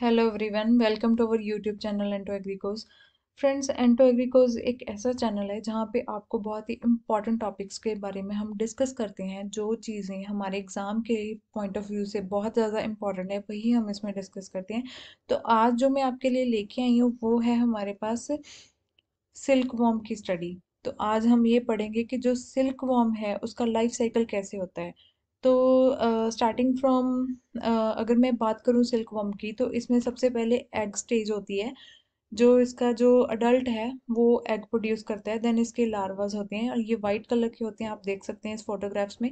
hello everyone welcome to our YouTube channel एंटो एग्रीकोज friends एंटो एग्रीकोज एक ऐसा चैनल है जहाँ पे आपको बहुत ही इंपॉर्टेंट टॉपिक्स के बारे में हम डिस्कस करते हैं जो चीज़ें हमारे एग्ज़ाम के पॉइंट ऑफ व्यू से बहुत ज़्यादा इंपॉर्टेंट है वही हम इसमें डिस्कस करते हैं तो आज जो मैं आपके लिए लेके आई हूँ वो है हमारे पास सिल्क वॉम की स्टडी तो आज हम ये पढ़ेंगे कि जो सिल्क वॉम है उसका लाइफ साइकिल कैसे होता है तो स्टार्टिंग फ्रॉम अगर मैं बात करूँ सिल्क वम की तो इसमें सबसे पहले एग स्टेज होती है जो इसका जो अडल्ट है वो एग प्रोड्यूस करता है देन इसके लार्वाज होते हैं और ये वाइट कलर के होते हैं आप देख सकते हैं इस फोटोग्राफ्स में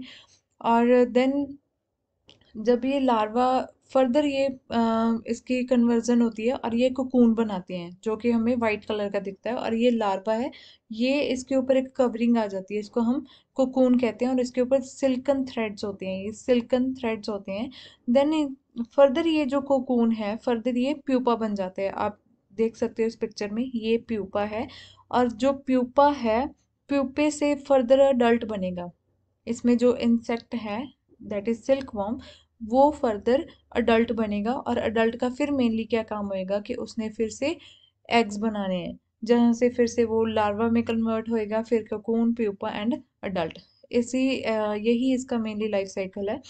और देन जब ये लार्वा फर्दर ये इसकी कन्वर्जन होती है और ये कोकून बनाते हैं जो कि हमें वाइट कलर का दिखता है और ये लार्वा है ये इसके ऊपर एक कवरिंग आ जाती है इसको हम कोकून कहते हैं और इसके ऊपर सिल्कन थ्रेड्स होते हैं ये सिल्कन थ्रेड्स होते हैं देन फर्दर ये जो कोकून है फर्दर ये प्यूपा बन जाते हैं आप देख सकते हो इस पिक्चर में ये प्यूपा है और जो प्यूपा है प्यूपे से फर्दर अडल्ट बनेगा इसमें जो इंसेक्ट है दैट इज़ सिल्क वॉम वो फर्दर अडल्ट बनेगा और अडल्ट का फिर मेनली क्या काम होएगा कि उसने फिर से एग्स बनाने हैं जहाँ से फिर से वो लार्वा में कन्वर्ट होएगा फिर ककून प्यूपा एंड अडल्ट इसी यही इसका मेनली लाइफ साइकिल है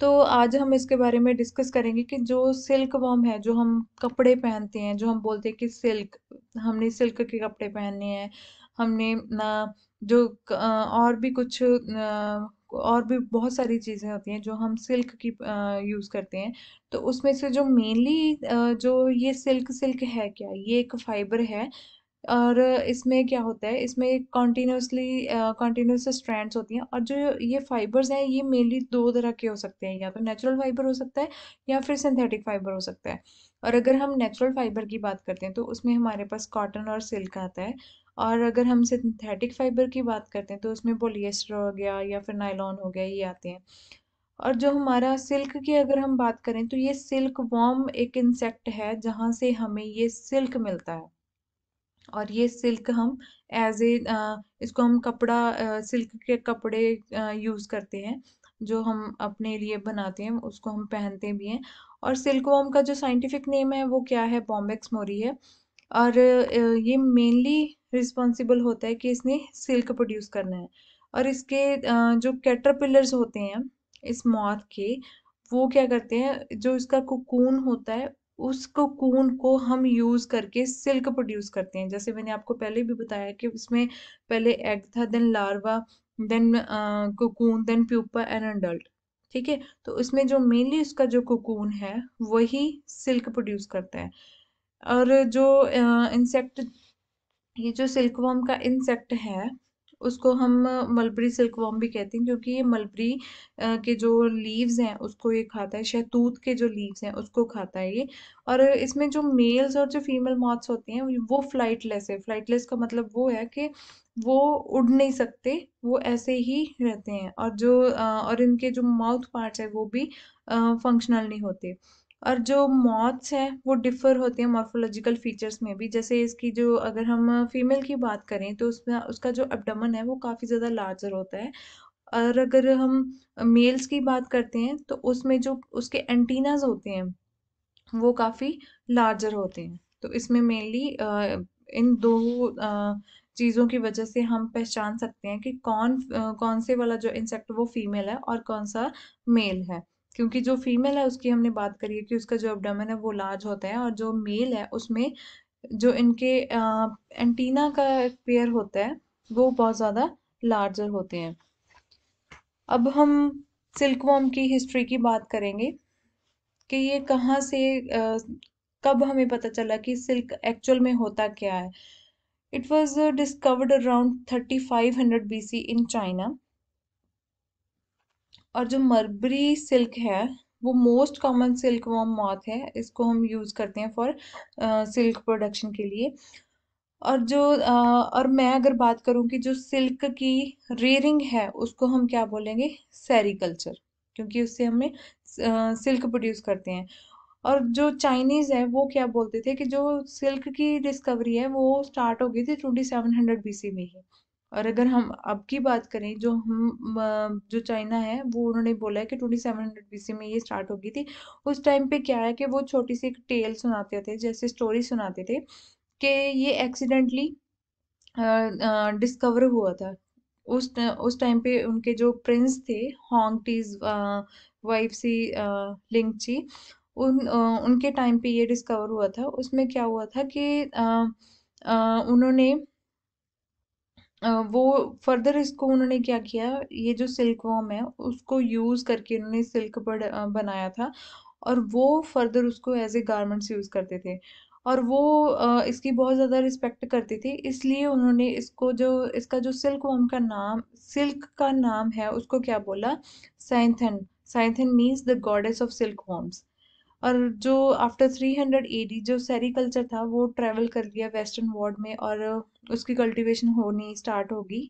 तो आज हम इसके बारे में डिस्कस करेंगे कि जो सिल्क वॉम है जो हम कपड़े पहनते हैं जो हम बोलते हैं कि सिल्क हमने सिल्क के कपड़े पहनने हैं हमने ना जो और भी कुछ और भी बहुत सारी चीज़ें होती हैं जो हम सिल्क की यूज़ करते हैं तो उसमें से जो मेनली जो ये सिल्क सिल्क है क्या ये एक फाइबर है और इसमें क्या होता है इसमें कॉन्टीन्यूसली कॉन्टीन्यूस स्ट्रैंड्स होती हैं और जो ये फाइबर्स हैं ये मेनली दो तरह के हो सकते हैं या तो नेचुरल फाइबर हो सकता है या फिर सिंथेटिक फाइबर हो सकता है और अगर हम नेचुरल फाइबर की बात करते हैं तो उसमें हमारे पास कॉटन और सिल्क आता है और अगर हम सिंथेटिक फ़ाइबर की बात करते हैं तो उसमें पोलिएस्टर हो गया या फिर नायलॉन हो गया ये आते हैं और जो हमारा सिल्क की अगर हम बात करें तो ये सिल्क वॉम एक इंसेक्ट है जहाँ से हमें ये सिल्क मिलता है और ये सिल्क हम एज ए इसको हम कपड़ा आ, सिल्क के कपड़े यूज़ करते हैं जो हम अपने लिए बनाते हैं उसको हम पहनते भी हैं और सिल्क वॉम का जो साइंटिफिक नेम है वो क्या है बॉम्बेक्स मोरी है और ये मेनली रिस्पॉन्सिबल होता है कि इसने सिल्क प्रोड्यूस करना है और इसके जो कैटरपिलर्स होते हैं इस मॉथ के वो क्या करते हैं जो इसका कोकून होता है उस कोकून को हम यूज़ करके सिल्क प्रोड्यूस करते हैं जैसे मैंने आपको पहले भी बताया कि उसमें पहले एग था then larva then cocoon then pupa and adult ठीक है तो इसमें जो मेनली उसका जो कोकून है वही सिल्क प्रोड्यूस करता है और जो इंसेक्ट ये जो सिल्कवॉम का इंसेक्ट है उसको हम मलबरी सिल्कवॉम भी कहते हैं क्योंकि ये मलबरी के जो लीव्स हैं उसको ये खाता है शहतूत के जो लीव्स हैं उसको खाता है ये और इसमें जो मेल्स और जो फीमेल मॉथ्स होते हैं वो फ्लाइटलेस है फ्लाइटलेस का मतलब वो है कि वो उड़ नहीं सकते वो ऐसे ही रहते हैं और जो और इनके जो माउथ पार्ट्स है वो भी फंक्शनल नहीं होते और जो मॉथ्स हैं वो डिफ़र होते हैं मॉर्फोलॉजिकल फ़ीचर्स में भी जैसे इसकी जो अगर हम फीमेल की बात करें तो उसमें उसका जो अपडमन है वो काफ़ी ज़्यादा लार्जर होता है और अगर हम मेल्स की बात करते हैं तो उसमें जो उसके एंटीनाज होते हैं वो काफ़ी लार्जर होते हैं तो इसमें मेनली इन दो चीज़ों की वजह से हम पहचान सकते हैं कि कौन कौन से वाला जो इंसेक्ट वो फीमेल है और कौन सा मेल है क्योंकि जो फीमेल है उसकी हमने बात करी है कि उसका जो एब्डोमेन है वो लार्ज होता है और जो मेल है उसमें जो इनके एंटीना का पेयर होता है वो बहुत ज़्यादा लार्जर होते हैं अब हम सिल्कवॉम की हिस्ट्री की बात करेंगे कि ये कहाँ से आ, कब हमें पता चला कि सिल्क एक्चुअल में होता क्या है it was discovered around thirty five hundred B C in China और जो मरबरी सिल्क है वो most common silk worm moth है इसको हम यूज़ करते हैं फॉर सिल्क प्रोडक्शन के लिए और जो uh, और मैं अगर बात करूँ कि जो सिल्क की रेयरिंग है उसको हम क्या बोलेंगे सेरिकल्चर क्योंकि उससे हमें सिल्क प्रोड्यूस करते हैं और जो चाइनीज़ है वो क्या बोलते थे कि जो सिल्क की डिस्कवरी है वो स्टार्ट हो गई थी ट्वेंटी सेवन हंड्रेड बी में ही और अगर हम अब की बात करें जो हम जो चाइना है वो उन्होंने बोला है कि twenty seven hundred B C में ये स्टार्ट हो गई थी उस टाइम पे क्या है कि वो छोटी सी एक टेल सुनाते थे जैसे स्टोरी सुनाते थे कि ये एक्सीडेंटली डिस्कवर हुआ था उस उस टाइम पे उनके जो प्रिंस थे हॉन्ग टीज वाइफ सी ची उन आ, उनके टाइम पे ये डिस्कवर हुआ था उसमें क्या हुआ था कि आ, आ, उन्होंने वो फर्दर इसको उन्होंने क्या किया ये जो सिल्क वॉम है उसको यूज़ करके उन्होंने सिल्क पर बनाया था और वो फर्दर उसको एज ए गारमेंट्स यूज़ करते थे और वो इसकी बहुत ज़्यादा रिस्पेक्ट करती थी इसलिए उन्होंने इसको जो इसका जो सिल्क वॉम का नाम सिल्क का नाम है उसको क्या बोला साइंथन साइंथन means the goddess of silk worms और जो आफ्टर थ्री ए एडी जो सेरिकल्चर था वो ट्रेवल कर लिया वेस्टर्न वर्ल्ड में और उसकी कल्टीवेशन होनी स्टार्ट होगी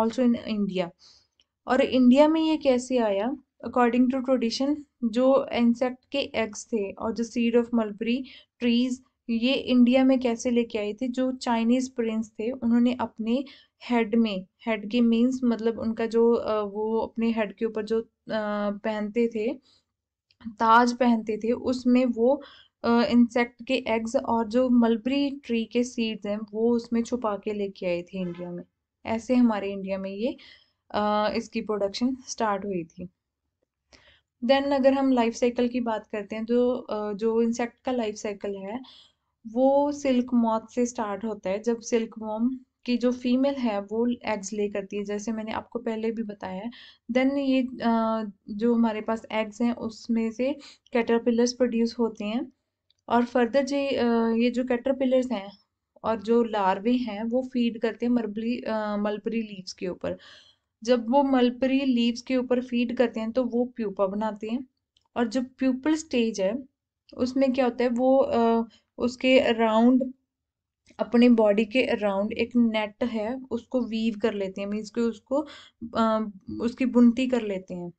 ऑल्सो इन इंडिया और इंडिया में ये कैसे आया अकॉर्डिंग टू ट्रेडिशन जो इंसेक्ट के एग्स थे और जो सीड ऑफ मलबरी ट्रीज ये इंडिया में कैसे लेके आए थे जो चाइनीज प्रिंस थे उन्होंने अपने हेड में हेड के मीन्स मतलब उनका जो वो अपने हेड के ऊपर जो पहनते थे ताज पहनते थे उसमें वो इंसेक्ट के एग्स और जो मलबरी ट्री के सीड्स हैं वो उसमें छुपा के लेके आए थे इंडिया में ऐसे हमारे इंडिया में ये आ, इसकी प्रोडक्शन स्टार्ट हुई थी देन अगर हम लाइफ साइकिल की बात करते हैं तो जो इंसेक्ट का लाइफ साइकिल है वो सिल्क मॉथ से स्टार्ट होता है जब सिल्क मॉम की जो फीमेल है वो एग्स ले करती है जैसे मैंने आपको पहले भी बताया है देन ये जो हमारे पास एग्स हैं उसमें से कैटरपिलर्स प्रोड्यूस होते हैं और फर्दर जी ये जो कैटरपिलर्स हैं और जो लार्वे हैं वो फीड करते हैं मलबरी मलबरी लीव्स के ऊपर जब वो मलबरी लीव्स के ऊपर फीड करते हैं तो वो प्यूपा बनाते हैं और जो प्यूपल स्टेज है उसमें क्या होता है वो आ, उसके अराउंड अपने बॉडी के अराउंड एक नेट है उसको वीव कर लेते हैं मीन्स कि उसको आ, उसकी बुनती कर लेते हैं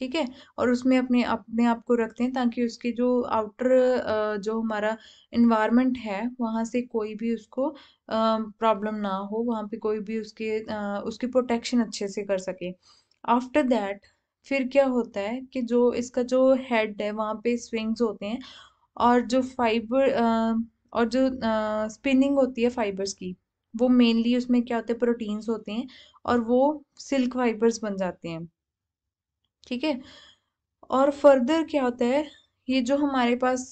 ठीक है और उसमें अपने अपने आप को रखते हैं ताकि उसके जो आउटर जो हमारा इन्वायरमेंट है वहाँ से कोई भी उसको प्रॉब्लम ना हो वहाँ पे कोई भी उसके उसकी प्रोटेक्शन अच्छे से कर सके आफ्टर दैट फिर क्या होता है कि जो इसका जो हेड है वहाँ पे स्विंग्स होते हैं और जो फाइबर और जो स्पिनिंग होती है फाइबर्स की वो मेनली उसमें क्या होते हैं प्रोटीन्स होते हैं और वो सिल्क फाइबर्स बन जाते हैं ठीक है और फर्दर क्या होता है ये जो हमारे पास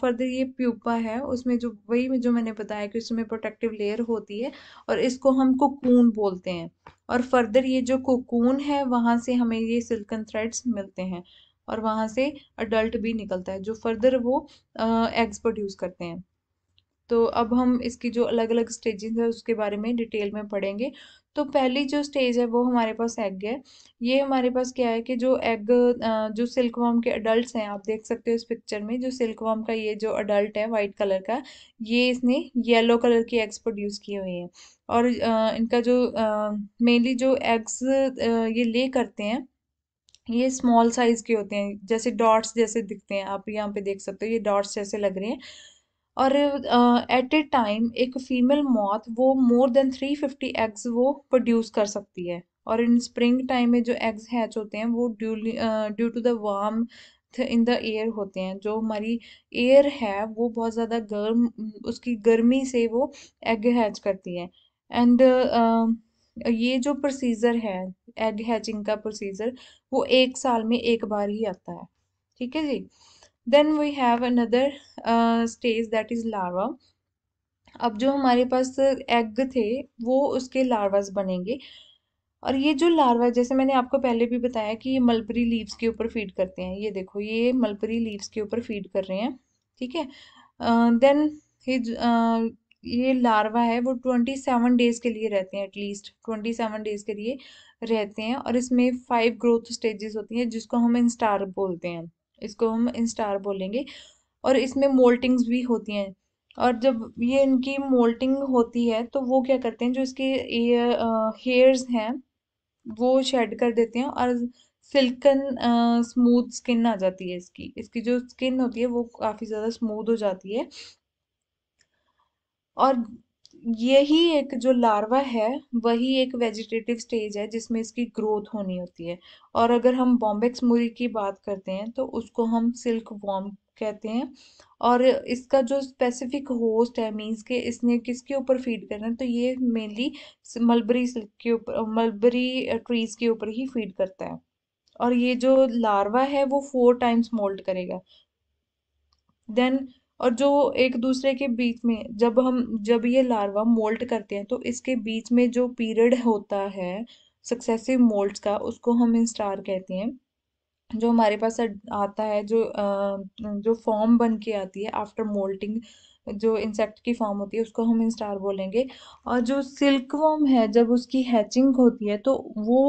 फर्दर ये प्यूपा है उसमें जो वही जो मैंने बताया कि उसमें प्रोटेक्टिव लेयर होती है और इसको हम कोकून बोलते हैं और फर्दर ये जो कोकून है वहाँ से हमें ये सिल्कन थ्रेड्स मिलते हैं और वहाँ से अडल्ट भी निकलता है जो फर्दर वो एग्स प्रोड्यूस करते हैं तो अब हम इसकी जो अलग अलग स्टेजेस है उसके बारे में डिटेल में पढ़ेंगे तो पहली जो स्टेज है वो हमारे पास एग है ये हमारे पास क्या है कि जो एग जो सिल्क वाम के अडल्ट हैं आप देख सकते हो इस पिक्चर में जो सिल्क वाम का ये जो अडल्ट है वाइट कलर का ये इसने येलो कलर की एग्स प्रोड्यूस किए हुए हैं और इनका जो मेनली जो एग्स ये ले करते हैं ये स्मॉल साइज़ के होते हैं जैसे डॉट्स जैसे दिखते हैं आप यहाँ पे देख सकते हो ये डॉट्स जैसे लग रहे हैं और एट ए टाइम एक फीमेल मौत वो more than three fifty eggs वो प्रोड्यूस कर सकती है और इन स्प्रिंग टाइम में जो एग्स हैच होते हैं वो due to the warm in the air होते हैं जो हमारी एयर है वो बहुत ज़्यादा गर्म उसकी गर्मी से वो एग हैच करती है एंड uh, ये जो प्रोसीजर है एग हैचिंग का प्रोसीजर वो एक साल में एक बार ही आता है ठीक है जी then we have another stage that is larva अब जो हमारे पास एग थे वो उसके लार्वाज बनेंगे और ये जो लार्वा जैसे मैंने आपको पहले भी बताया कि ये मलबरी लीव्स के ऊपर फीड करते हैं ये देखो ये मलबरी लीव्स के ऊपर फीड कर रहे हैं ठीक है देन uh, uh, ये लार्वा है वो ट्वेंटी सेवन डेज़ के लिए रहते हैं एटलीस्ट ट्वेंटी सेवन डेज़ के लिए रहते हैं और इसमें फाइव ग्रोथ स्टेजेस होती हैं जिसको हम इंस्टार बोलते हैं इसको हम इंस्टार बोलेंगे और इसमें मोल्टिंग्स भी होती हैं और जब ये इनकी मोल्टिंग होती है तो वो क्या करते हैं जो इसके हेयर्स हैं वो शेड कर देते हैं और सिल्कन स्मूथ स्किन आ जाती है इसकी इसकी जो स्किन होती है वो काफ़ी ज़्यादा स्मूथ हो जाती है और यही एक जो लार्वा है वही एक वेजिटेटिव स्टेज है जिसमें इसकी ग्रोथ होनी होती है और अगर हम बॉम्बेक्स मुरी की बात करते हैं तो उसको हम सिल्क वॉर्म कहते हैं और इसका जो स्पेसिफिक होस्ट है मीन्स के इसने किसके ऊपर फीड करना है तो ये मेनली मलबरी सिल्क के ऊपर मलबरी ट्रीज़ के ऊपर ही फीड करता है और ये जो लार्वा है वो फोर टाइम्स मोल्ड करेगा देन और जो एक दूसरे के बीच में जब हम जब ये लार्वा मोल्ट करते हैं तो इसके बीच में जो पीरियड होता है सक्सेसिव मोल्ट का उसको हम इंस्टार कहते हैं जो हमारे पास आता है जो जो फॉर्म बन के आती है आफ्टर मोल्टिंग जो इंसेक्ट की फॉर्म होती है उसको हम इंस्टार बोलेंगे और जो सिल्क वॉर्म है जब उसकी हैचिंग होती है तो वो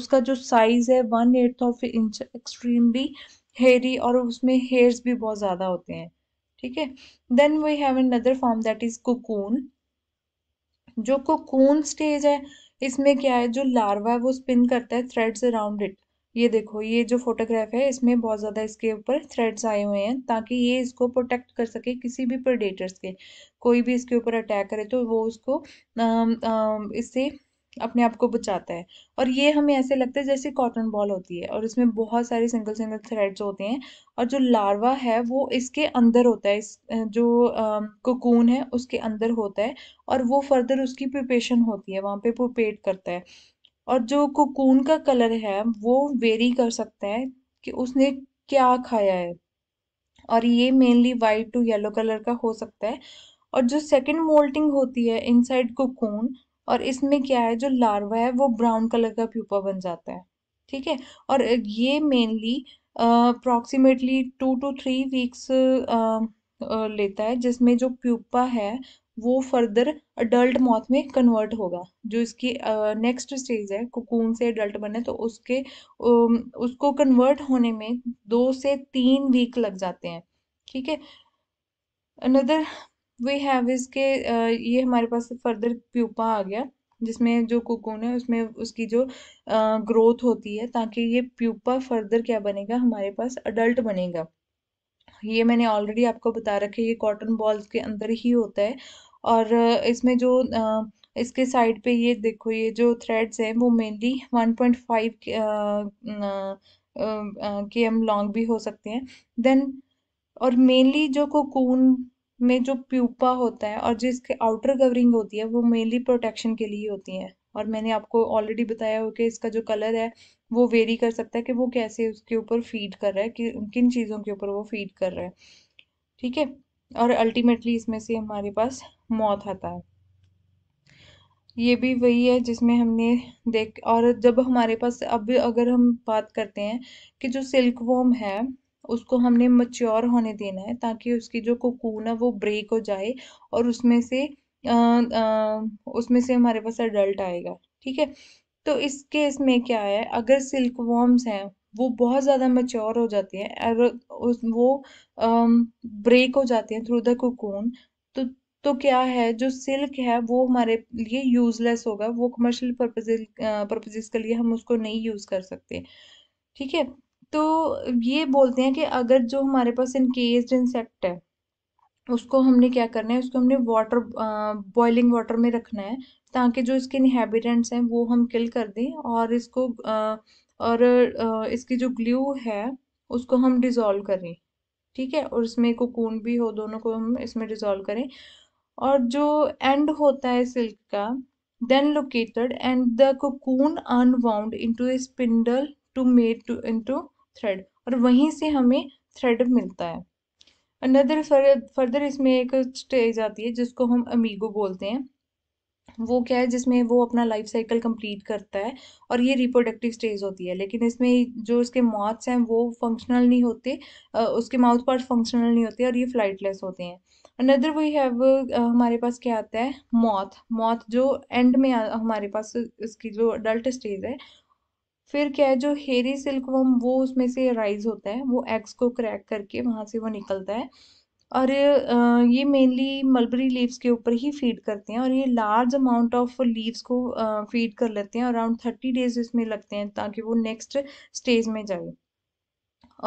उसका जो साइज़ है one eighth of inch extremely hairy और उसमें हेयर्स भी बहुत ज़्यादा होते हैं ठीक है then we have another form that is cocoon जो कोकून स्टेज है इसमें क्या है जो लार्वा है वो स्पिन करता है थ्रेड्स अराउंड इट ये देखो ये जो फोटोग्राफ है इसमें बहुत ज़्यादा इसके ऊपर थ्रेड्स आए हुए हैं ताकि ये इसको प्रोटेक्ट कर सके किसी भी प्रोडेटर्स के कोई भी इसके ऊपर अटैक करे तो वो उसको इससे अपने आप को बचाता है और ये हमें ऐसे लगता है जैसे कॉटन बॉल होती है और इसमें बहुत सारे सिंगल सिंगल थ्रेड्स होते हैं और जो लार्वा है वो इसके अंदर होता है इस जो कोकून है उसके अंदर होता है और वो फर्दर उसकी प्रिपेशन होती है वहाँ पे वो पेट करता है और जो कोकून का कलर है वो वेरी कर सकता है कि उसने क्या खाया है और ये mainly white to yellow colour का हो सकता है और जो सेकंड मोल्टिंग होती है इनसाइड कोकून और इसमें क्या है जो लार्वा है वो ब्राउन कलर का प्यूपा बन जाता है ठीक है और ये mainly approximately two to three weeks लेता है जिसमें जो प्यूपा है वो फर्दर अडल्ट मौत में कन्वर्ट होगा जो इसकी नेक्स्ट स्टेज है कुकून से अडल्ट बने तो उसके uh, उसको कन्वर्ट होने में दो से तीन वीक लग जाते हैं ठीक है अनदर वी हैव इसके ये हमारे पास फर्दर प्यूपा आ गया जिसमें जो कोकोन है उसमें उसकी जो ग्रोथ होती है ताकि ये प्यूपा फर्दर क्या बनेगा हमारे पास अडल्ट बनेगा ये मैंने ऑलरेडी आपको बता रखे ये कॉटन बॉल्स के अंदर ही होता है और इसमें जो इसके साइड पे ये देखो ये जो थ्रेड्स हैं वो mainly 1.5 point five K M long भी हो सकते हैं देन और मेनली जो कोकून में जो प्यूपा होता है और जिसके आउटर कवरिंग होती है वो मेनली प्रोटेक्शन के लिए होती है और मैंने आपको ऑलरेडी बताया हो कि इसका जो कलर है वो वेरी कर सकता है कि वो कैसे उसके ऊपर फीड कर रहा है कि किन चीज़ों के ऊपर वो फीड कर रहा है ठीक है और अल्टीमेटली इसमें से हमारे पास मौत आता है ये भी वही है जिसमें हमने देख और जब हमारे पास अब अगर हम बात करते हैं कि जो सिल्क वॉम है उसको हमने मच्योर होने देना है ताकि उसकी जो कोकून है वो ब्रेक हो जाए और उसमें से आ, आ, उसमें से हमारे पास अडल्ट आएगा ठीक है तो इस केस में क्या है अगर सिल्क वॉर्म्स हैं वो बहुत ज़्यादा मच्योर हो जाते हैं और उस वो ब्रेक हो जाते हैं थ्रू द कोकून तो तो क्या है जो सिल्क है वो हमारे लिए यूजलेस होगा वो कमर्शियल पर्पजेज पर्पजेज के लिए हम उसको नहीं यूज़ कर सकते ठीक है तो ये बोलते हैं कि अगर जो हमारे पास इनकेस्ड इंसेक्ट है उसको हमने क्या करना है उसको हमने वाटर बॉइलिंग वाटर में रखना है ताकि जो इसके इनहेबिटेंट्स हैं वो हम किल कर दें और इसको आ, और आ, इसकी जो ग्लू है उसको हम डिज़ोल्व करें ठीक है और इसमें कोकून भी हो दोनों को हम इसमें डिज़ोल्व करें और जो एंड होता है सिल्क का then located and the cocoon unwound into a spindle to made to into thread और वहीं से हमें थ्रेड मिलता है अनदर फर्दर इसमें एक स्टेज आती है जिसको हम अमीगो बोलते हैं वो क्या है जिसमें वो अपना लाइफ साइकिल कंप्लीट करता है और ये रिप्रोडक्टिव स्टेज होती है लेकिन इसमें जो इसके माउथ्स हैं वो फंक्शनल नहीं होते उसके माउथ पार्ट फंक्शनल नहीं होते और ये फ्लाइटलेस होते हैं अनदर वी हैव हमारे पास क्या आता है मौत मौत जो एंड में हमारे पास इसकी जो अडल्ट स्टेज है फिर क्या है जो हेरी सिल्क वर्म वो उसमें से राइज होता है वो एग्स को क्रैक करके वहाँ से वो निकलता है और ये मेनली मलबरी लीव्स के ऊपर ही फीड करते हैं और ये लार्ज अमाउंट ऑफ लीव्स को फीड कर लेते हैं अराउंड थर्टी डेज इसमें लगते हैं ताकि वो नेक्स्ट स्टेज में जाए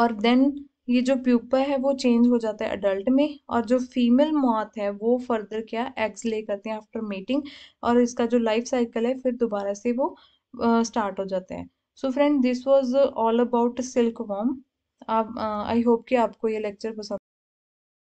और देन ये जो प्यूपा है वो चेंज हो जाता है अडल्ट में और जो फीमेल मौत है वो फर्दर क्या एग्स ले करते हैं आफ्टर मेटिंग और इसका जो लाइफ साइकिल है फिर दोबारा से वो स्टार्ट हो जाते हैं so friend this was all about silk worm आप आई होप कि आपको ये लेक्चर पसंद